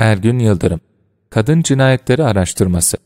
Ergün Yıldırım Kadın Cinayetleri Araştırması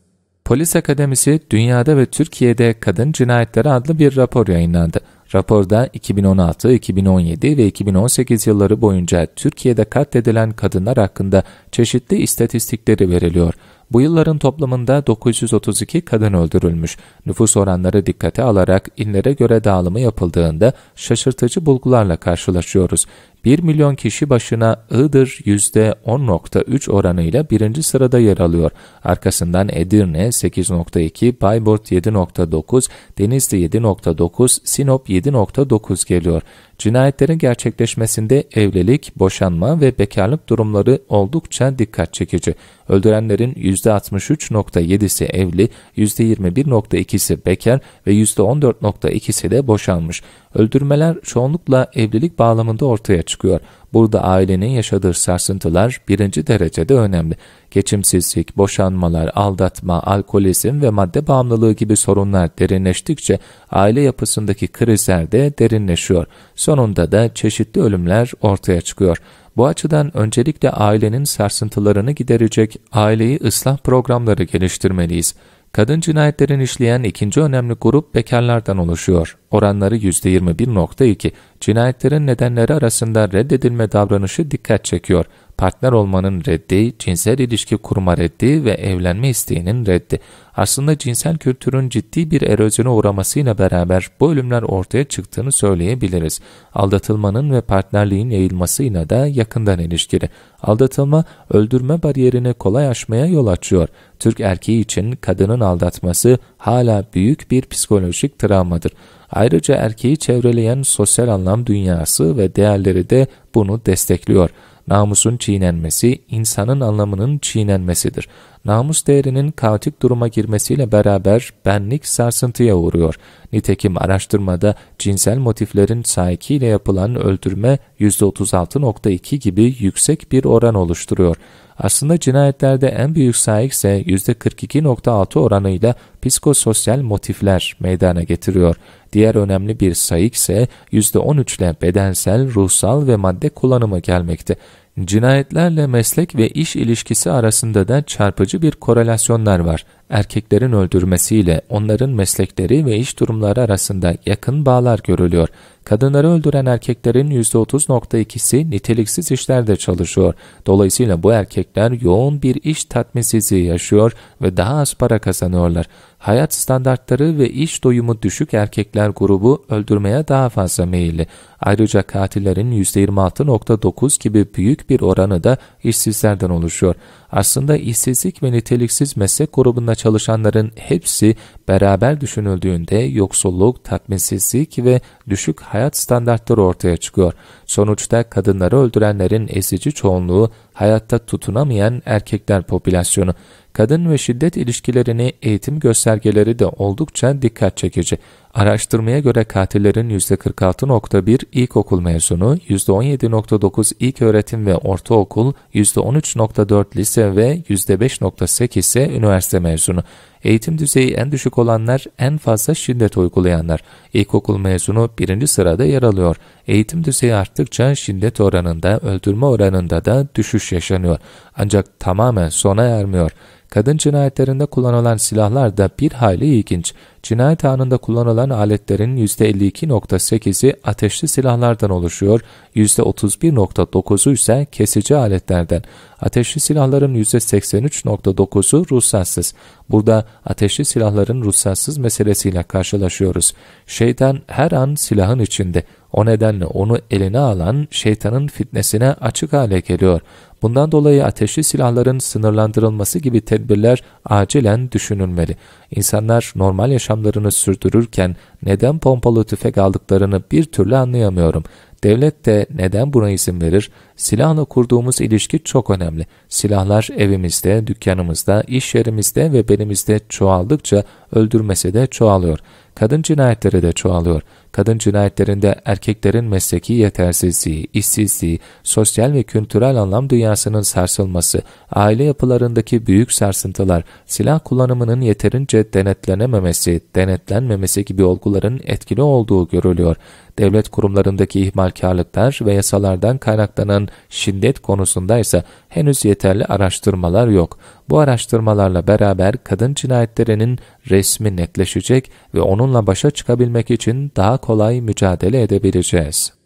Polis Akademisi Dünyada ve Türkiye'de Kadın Cinayetleri adlı bir rapor yayınlandı. Raporda 2016, 2017 ve 2018 yılları boyunca Türkiye'de katledilen kadınlar hakkında çeşitli istatistikleri veriliyor. Bu yılların toplamında 932 kadın öldürülmüş. Nüfus oranları dikkate alarak illere göre dağılımı yapıldığında şaşırtıcı bulgularla karşılaşıyoruz. 1 milyon kişi başına Iğdır %10.3 oranıyla birinci sırada yer alıyor. Arkasından Edirne 8.2, Bayburt 7.9, Denizli 7.9, Sinop 7.9 geliyor. Cinayetlerin gerçekleşmesinde evlilik, boşanma ve bekarlık durumları oldukça dikkat çekici. Öldürenlerin %63.7'si evli, %21.2'si bekar ve %14.2'si de boşanmış. Öldürmeler çoğunlukla evlilik bağlamında ortaya çıkıyor. Burada ailenin yaşadığı sarsıntılar birinci derecede önemli. Geçimsizlik, boşanmalar, aldatma, alkolizm ve madde bağımlılığı gibi sorunlar derinleştikçe aile yapısındaki krizler de derinleşiyor. Sonunda da çeşitli ölümler ortaya çıkıyor. Bu açıdan öncelikle ailenin sarsıntılarını giderecek aileyi ıslah programları geliştirmeliyiz. Kadın cinayetlerini işleyen ikinci önemli grup bekarlardan oluşuyor. Oranları %21.2. Cinayetlerin nedenleri arasında reddedilme davranışı dikkat çekiyor partner olmanın reddi, cinsel ilişki kurma reddi ve evlenme isteğinin reddi. Aslında cinsel kültürün ciddi bir erozyona uğramasıyla beraber bu ölümler ortaya çıktığını söyleyebiliriz. Aldatılmanın ve partnerliğin yayılmasıyla da yakından ilişkili. Aldatılma, öldürme bariyerini kolay aşmaya yol açıyor. Türk erkeği için kadının aldatması hala büyük bir psikolojik travmadır. Ayrıca erkeği çevreleyen sosyal anlam dünyası ve değerleri de bunu destekliyor.'' Namusun çiğnenmesi, insanın anlamının çiğnenmesidir. Namus değerinin kaotik duruma girmesiyle beraber benlik sarsıntıya uğruyor. Nitekim araştırmada cinsel motiflerin sahikiyle yapılan öldürme %36.2 gibi yüksek bir oran oluşturuyor. Aslında cinayetlerde en büyük saik ise %42.6 oranıyla psikososyal motifler meydana getiriyor. Diğer önemli bir sayık ise %13 ile bedensel, ruhsal ve madde kullanımı gelmekte. Cinayetlerle meslek ve iş ilişkisi arasında da çarpıcı bir korelasyonlar var. Erkeklerin öldürmesiyle onların meslekleri ve iş durumları arasında yakın bağlar görülüyor. Kadınları öldüren erkeklerin %30.2'si niteliksiz işlerde çalışıyor. Dolayısıyla bu erkekler yoğun bir iş tatminsizliği yaşıyor ve daha az para kazanıyorlar. Hayat standartları ve iş doyumu düşük erkekler grubu öldürmeye daha fazla meyilli. Ayrıca katillerin %26.9 gibi büyük bir oranı da işsizlerden oluşuyor. Aslında işsizlik ve niteliksiz meslek grubunda çalışanların hepsi beraber düşünüldüğünde yoksulluk, tatminsizlik ve düşük hayat standartları ortaya çıkıyor. Sonuçta kadınları öldürenlerin ezici çoğunluğu hayatta tutunamayan erkekler popülasyonu. Kadın ve şiddet ilişkilerini eğitim göstergeleri de oldukça dikkat çekici. Araştırmaya göre katillerin %46.1 ilkokul mezunu, %17.9 ilk öğretim ve ortaokul, %13.4 lise ve %5.8 ise üniversite mezunu. Eğitim düzeyi en düşük olanlar en fazla şiddet uygulayanlar. İlkokul mezunu birinci sırada yer alıyor. Eğitim düzeyi arttıkça şiddet oranında, öldürme oranında da düşüş yaşanıyor. Ancak tamamen sona ermiyor. Kadın cinayetlerinde kullanılan silahlar da bir hayli ilginç. Cinayet anında kullanılan aletlerin %52.8'i ateşli silahlardan oluşuyor, %31.9'u ise kesici aletlerden. Ateşli silahların %83.9'u ruhsatsız. Burada ateşli silahların ruhsatsız meselesiyle karşılaşıyoruz. Şeytan her an silahın içinde. O nedenle onu eline alan şeytanın fitnesine açık hale geliyor. Bundan dolayı ateşli silahların sınırlandırılması gibi tedbirler acilen düşünülmeli. İnsanlar normal yaşamlarını sürdürürken neden pompalı tüfek aldıklarını bir türlü anlayamıyorum. Devlet de neden buna izin verir? Silahla kurduğumuz ilişki çok önemli. Silahlar evimizde, dükkanımızda, iş yerimizde ve benimizde çoğaldıkça öldürmesi de çoğalıyor. Kadın cinayetleri de çoğalıyor. Kadın cinayetlerinde erkeklerin mesleki yetersizliği, işsizliği, sosyal ve kültürel anlam dünyasının sarsılması, aile yapılarındaki büyük sarsıntılar, silah kullanımının yeterince denetlenememesi, denetlenmemesi gibi olguların etkili olduğu görülüyor devlet kurumlarındaki ihmalkarlıklar ve yasalardan kaynaklanan şiddet konusunda ise henüz yeterli araştırmalar yok. Bu araştırmalarla beraber kadın cinayetlerinin resmi netleşecek ve onunla başa çıkabilmek için daha kolay mücadele edebileceğiz.